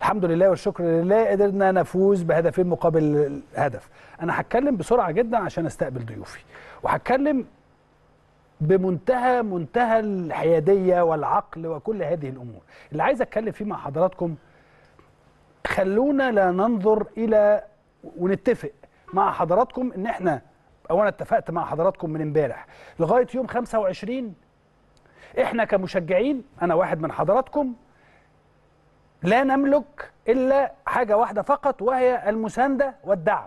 الحمد لله والشكر لله قدرنا نفوز بهدفين مقابل هدف انا هتكلم بسرعه جدا عشان استقبل ضيوفي وهتكلم بمنتهى منتهى الحياديه والعقل وكل هذه الامور اللي عايز اتكلم فيه مع حضراتكم خلونا لا ننظر الى ونتفق مع حضراتكم ان احنا او انا اتفقت مع حضراتكم من امبارح لغايه يوم 25 احنا كمشجعين انا واحد من حضراتكم لا نملك إلا حاجة واحدة فقط وهي المساندة والدعم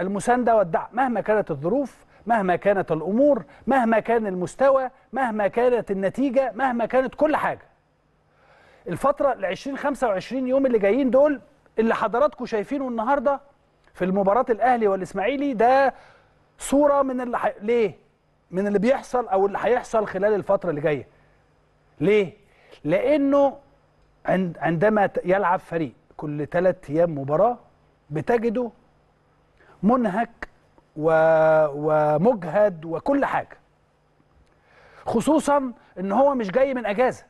المساندة والدعم مهما كانت الظروف مهما كانت الأمور مهما كان المستوى مهما كانت النتيجة مهما كانت كل حاجة الفترة العشرين خمسة وعشرين يوم اللي جايين دول اللي حضراتكم شايفينه النهاردة في المباراة الأهلي والإسماعيلي ده صورة من اللي ح... ليه؟ من اللي بيحصل أو اللي هيحصل خلال الفترة اللي جاية ليه؟ لأنه عند عندما يلعب فريق كل ثلاث ايام مباراه بتجده منهك و... ومجهد وكل حاجه خصوصا ان هو مش جاي من اجازه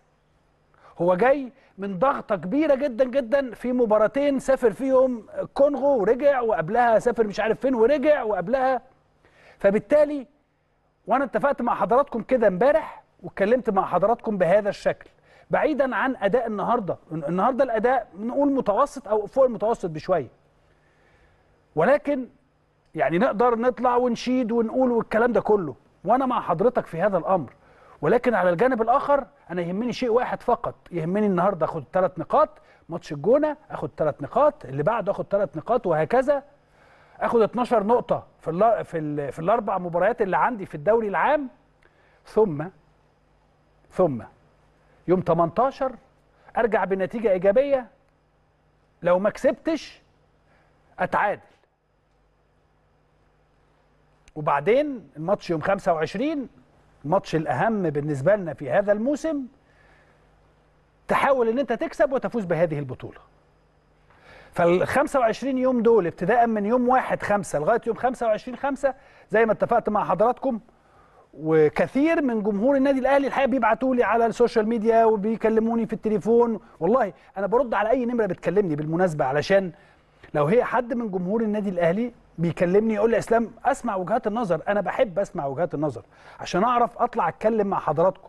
هو جاي من ضغطه كبيره جدا جدا في مباراتين سافر فيهم الكونغو ورجع وقبلها سافر مش عارف فين ورجع وقبلها فبالتالي وانا اتفقت مع حضراتكم كده امبارح واتكلمت مع حضراتكم بهذا الشكل بعيدا عن اداء النهارده النهارده الاداء نقول متوسط او فوق المتوسط بشويه ولكن يعني نقدر نطلع ونشيد ونقول والكلام ده كله وانا مع حضرتك في هذا الامر ولكن على الجانب الاخر انا يهمني شيء واحد فقط يهمني النهارده اخد ثلاث نقاط ماتش الجونه اخد ثلاث نقاط اللي بعده اخد ثلاث نقاط وهكذا اخد 12 نقطه في الـ في, الـ في الاربع مباريات اللي عندي في الدوري العام ثم ثم يوم 18 ارجع بنتيجه ايجابيه لو ما كسبتش اتعادل وبعدين الماتش يوم 25 الماتش الاهم بالنسبه لنا في هذا الموسم تحاول ان انت تكسب وتفوز بهذه البطوله فال 25 يوم دول ابتداء من يوم 1 5 لغايه يوم 25 5 زي ما اتفقت مع حضراتكم وكثير من جمهور النادي الاهلي الحقيقه بيبعتوا لي على السوشيال ميديا وبيكلموني في التليفون والله انا برد على اي نمره بتكلمني بالمناسبه علشان لو هي حد من جمهور النادي الاهلي بيكلمني يقول لي اسلام اسمع وجهات النظر انا بحب اسمع وجهات النظر عشان اعرف اطلع اتكلم مع حضراتكم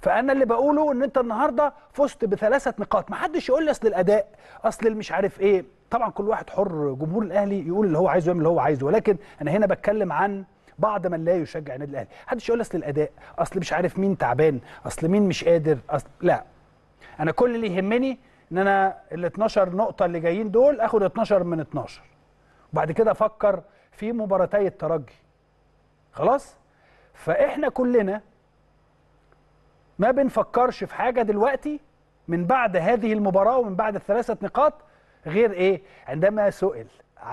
فانا اللي بقوله ان انت النهارده فزت بثلاثه نقاط ما حدش يقول لي اصل الاداء اصل مش عارف ايه طبعا كل واحد حر جمهور الاهلي يقول اللي هو عايزه يعمل اللي هو عايزه ولكن انا هنا بتكلم عن بعض من لا يشجع النادي الاهلي حدش يقول اصل الاداء اصل مش عارف مين تعبان اصل مين مش قادر اصل لا انا كل اللي يهمني ان انا ال 12 نقطه اللي جايين دول اخد 12 من 12 وبعد كده افكر في مباراتي الترجي خلاص فاحنا كلنا ما بنفكرش في حاجه دلوقتي من بعد هذه المباراه ومن بعد الثلاثه نقاط غير ايه عندما سئل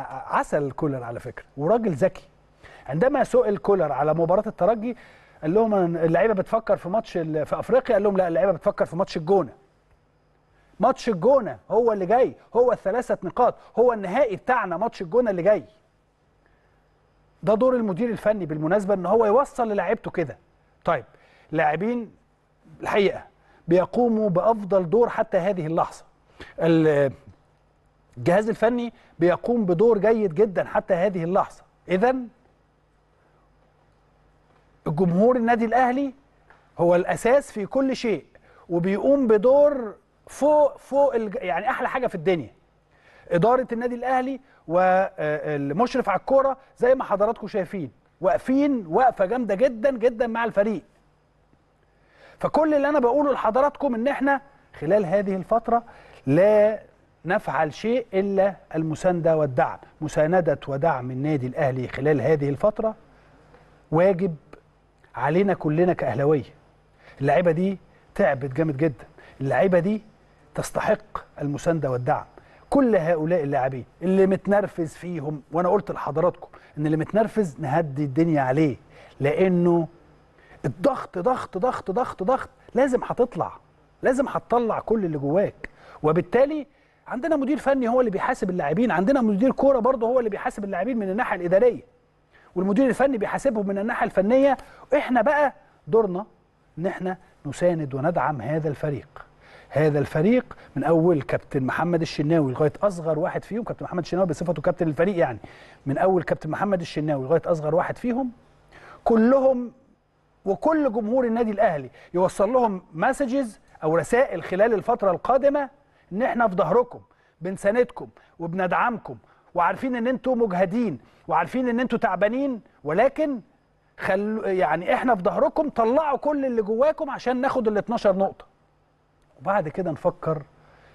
عسل كولر على فكره وراجل ذكي عندما سئل كولر على مباراه الترجي قال لهم اللعيبه بتفكر في ماتش في افريقيا قال لهم لا اللعيبه بتفكر في ماتش الجونه ماتش الجونه هو اللي جاي هو الثلاثه نقاط هو النهائي بتاعنا ماتش الجونه اللي جاي ده دور المدير الفني بالمناسبه ان هو يوصل للاعيبته كده طيب لاعبين الحقيقه بيقوموا بافضل دور حتى هذه اللحظه الجهاز الفني بيقوم بدور جيد جدا حتى هذه اللحظه اذا الجمهور النادي الاهلي هو الاساس في كل شيء وبيقوم بدور فوق فوق الج... يعني احلى حاجه في الدنيا اداره النادي الاهلي والمشرف آه، على الكوره زي ما حضراتكم شايفين واقفين وقفه جامده جدا جدا مع الفريق فكل اللي انا بقوله لحضراتكم ان احنا خلال هذه الفتره لا نفعل شيء الا المسانده والدعم مسانده ودعم النادي الاهلي خلال هذه الفتره واجب علينا كلنا كأهلاوية اللعيبة دي تعبت جامد جدا اللعيبة دي تستحق المساندة والدعم كل هؤلاء اللاعبين اللي متنرفز فيهم وانا قلت لحضراتكم ان اللي متنرفز نهدي الدنيا عليه لانه الضغط ضغط ضغط ضغط ضغط لازم هتطلع لازم هتطلع كل اللي جواك وبالتالي عندنا مدير فني هو اللي بيحاسب اللاعبين عندنا مدير كوره برضه هو اللي بيحاسب اللاعبين من الناحيه الاداريه والمدير الفني بيحاسبهم من الناحيه الفنيه احنا بقى دورنا ان احنا نساند وندعم هذا الفريق هذا الفريق من اول كابتن محمد الشناوي لغايه اصغر واحد فيهم كابتن محمد الشناوي بصفته كابتن الفريق يعني من اول كابتن محمد الشناوي لغايه اصغر واحد فيهم كلهم وكل جمهور النادي الاهلي يوصل لهم مسجز او رسائل خلال الفتره القادمه ان احنا في ظهركم بنساندكم وبندعمكم وعارفين ان انتوا مجهدين وعارفين ان انتوا تعبانين ولكن خلو يعني احنا في ظهركم طلعوا كل اللي جواكم عشان ناخد ال 12 نقطه وبعد كده نفكر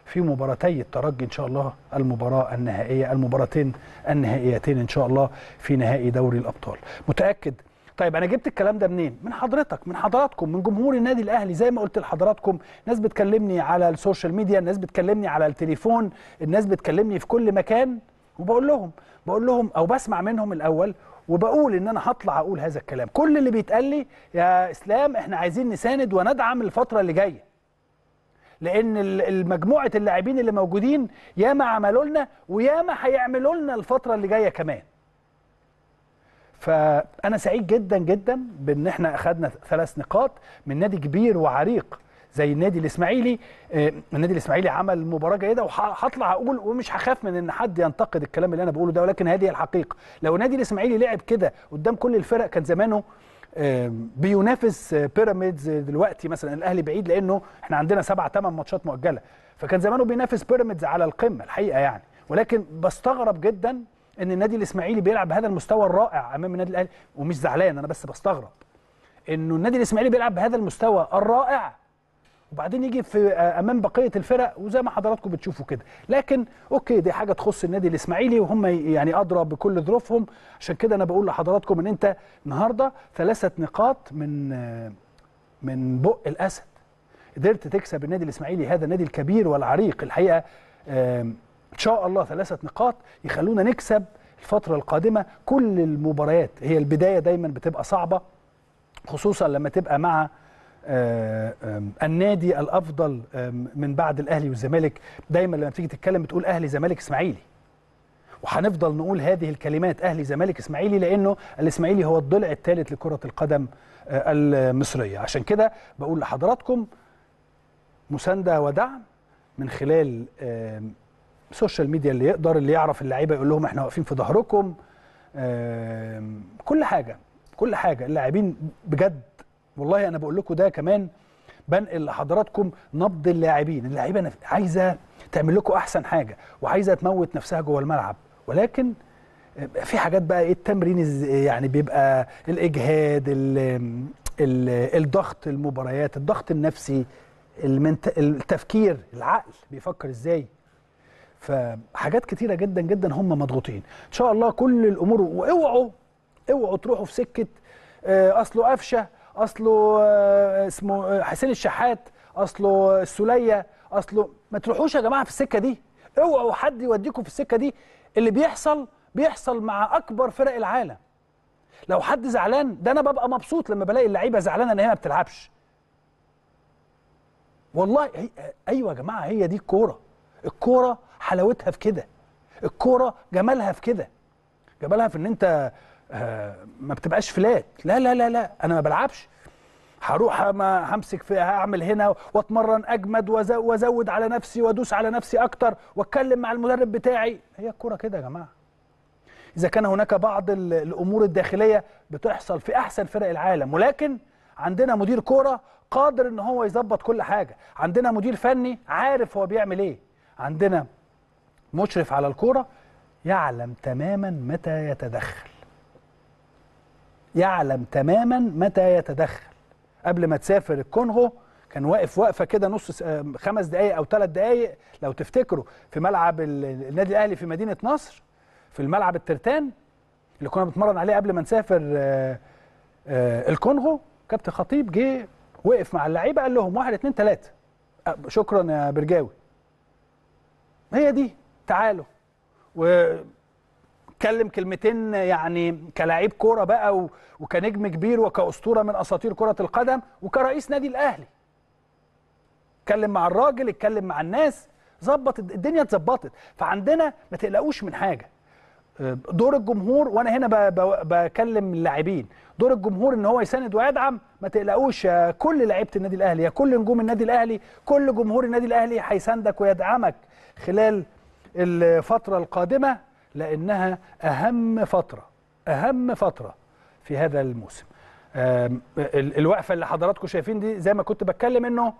في مباراتي الترجي ان شاء الله المباراه النهائيه المباراتين النهائيتين ان شاء الله في نهائي دوري الابطال متاكد طيب انا جبت الكلام ده منين من حضرتك من حضراتكم من جمهور النادي الاهلي زي ما قلت لحضراتكم ناس بتكلمني على السوشيال ميديا الناس بتكلمني على التليفون الناس بتكلمني في كل مكان وبقول لهم بقول لهم او بسمع منهم الاول وبقول ان انا هطلع اقول هذا الكلام كل اللي بيتقال لي يا اسلام احنا عايزين نساند وندعم الفتره اللي جايه لان المجموعه اللاعبين اللي موجودين ياما عملوا لنا وياما هيعملوا لنا الفتره اللي جايه كمان فانا سعيد جدا جدا بان احنا اخذنا ثلاث نقاط من نادي كبير وعريق زي النادي الاسماعيلي آه، النادي الاسماعيلي عمل مباراه جيده وهطلع اقول ومش هخاف من ان حد ينتقد الكلام اللي انا بقوله ده ولكن هذه الحقيقه لو النادي الاسماعيلي لعب كده قدام كل الفرق كان زمانه بينافس آه، بيراميدز آه، دلوقتي مثلا الاهلي بعيد لانه احنا عندنا سبع ثمان ماتشات مؤجله فكان زمانه بينافس بيراميدز على القمه الحقيقه يعني ولكن بستغرب جدا ان النادي الاسماعيلي بيلعب بهذا المستوى الرائع امام النادي الاهلي ومش زعلان انا بس بستغرب انه النادي الاسماعيلي بيلعب بهذا المستوى الرائع وبعدين يجي في آه، امام بقيه الفرق وزي ما حضراتكم بتشوفوا كده لكن اوكي دي حاجه تخص النادي الاسماعيلي وهم يعني ادرى بكل ظروفهم عشان كده انا بقول لحضراتكم ان انت النهارده ثلاثه نقاط من آه، من بق الاسد قدرت تكسب النادي الاسماعيلي هذا النادي الكبير والعريق الحقيقه ان شاء الله ثلاثه نقاط يخلونا نكسب الفتره القادمه كل المباريات هي البدايه دايما بتبقى صعبه خصوصا لما تبقى مع آه، النادي الافضل من بعد الاهلي والزمالك دايما لما تيجي تتكلم بتقول اهلي زمالك اسماعيلي وهنفضل نقول هذه الكلمات اهلي زمالك اسماعيلي لانه الاسماعيلي هو الضلع الثالث لكره القدم آه، المصريه عشان كده بقول لحضراتكم مسانده ودعم من خلال السوشيال ميديا اللي يقدر اللي يعرف اللعيبه يقول لهم احنا واقفين في ظهركم كل حاجه كل حاجه اللاعبين بجد والله انا بقول لكم ده كمان بنقل لحضراتكم نبض اللاعبين اللاعيبه عايزه تعمل لكم احسن حاجه وعايزه تموت نفسها جوه الملعب ولكن آه، في حاجات بقى ايه التمرين يعني بيبقى الاجهاد ال ال الضغط المباريات الضغط النفسي التفكير العقل بيفكر ازاي فحاجات كتيره جدا جدا هم مضغوطين ان شاء الله كل الامور واوعوا اوعوا تروحوا في سكه آه، اصله قفشه اصله آه، اسمه آه، حسين الشحات اصله السوليه اصله ما تروحوش يا جماعه في السكه دي اوعوا حد يوديكم في السكه دي اللي بيحصل بيحصل مع اكبر فرق العالم لو حد زعلان ده انا ببقى مبسوط لما بلاقي اللعيبه زعلانه ان هي ما بتلعبش والله هي... ايوه يا جماعه هي دي الكوره الكوره حلاوتها في كده الكوره جمالها في كده جمالها في ان انت آه، ما بتبقاش فلات لا لا لا لا انا ما بلعبش هروح همسك في هعمل هنا واتمرن اجمد وازود على نفسي وادوس على نفسي اكتر واتكلم مع المدرب بتاعي هي الكوره كده يا جماعه اذا كان هناك بعض الامور الداخليه بتحصل في احسن فرق العالم ولكن عندنا مدير كوره قادر ان هو يظبط كل حاجه عندنا مدير فني عارف هو بيعمل ايه عندنا مشرف على الكوره يعلم تماما متى يتدخل يعلم تماما متى يتدخل قبل ما تسافر الكونغو كان واقف واقفه كده نص آه، خمس دقائق او ثلاث دقائق لو تفتكروا في ملعب النادي الاهلي في مدينه نصر في الملعب الترتان اللي كنا بنتمرن عليه قبل ما نسافر آه، آه، الكونغو كابتن خطيب جه وقف مع اللعيبه قال لهم واحد اثنين ثلاثه شكرا يا برجاوي هي دي تعالوا اتكلم كلمتين يعني كلاعب كوره بقى وكنجم كبير وكاسطوره من اساطير كره القدم وكرئيس نادي الاهلي اتكلم مع الراجل اتكلم مع الناس ظبط الدنيا اتظبطت فعندنا ما تقلقوش من حاجه آه، دور الجمهور وانا هنا بكلم اللاعبين دور الجمهور ان هو يساند ويدعم ما تقلقوش يا كل لعيبه النادي الاهلي يا كل نجوم النادي الاهلي كل جمهور النادي الاهلي هيساندك ويدعمك خلال الفتره القادمه لأنها أهم فترة أهم فترة في هذا الموسم الوقفة اللي حضراتكم شايفين دي زي ما كنت بتكلم إنه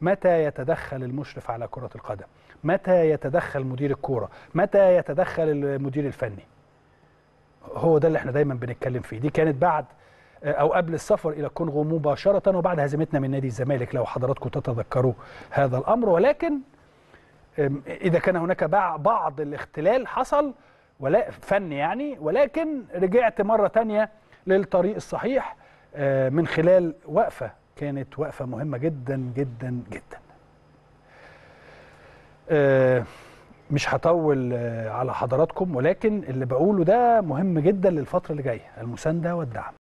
متى يتدخل المشرف على كرة القدم متى يتدخل مدير الكورة متى يتدخل المدير الفني هو ده اللي احنا دايما بنتكلم فيه دي كانت بعد آه، او قبل السفر الى الكونغو مباشره وبعد هزيمتنا من نادي الزمالك لو حضراتكم تتذكروا هذا الامر ولكن اذا كان هناك بعض الاختلال حصل ولا فن يعني ولكن رجعت مره ثانيه للطريق الصحيح أه، من خلال وقفه كانت وقفه مهمه جدا جدا جدا أه، مش هطول أه، على حضراتكم ولكن اللي بقوله ده مهم جدا للفتره اللي جايه المسانده والدعم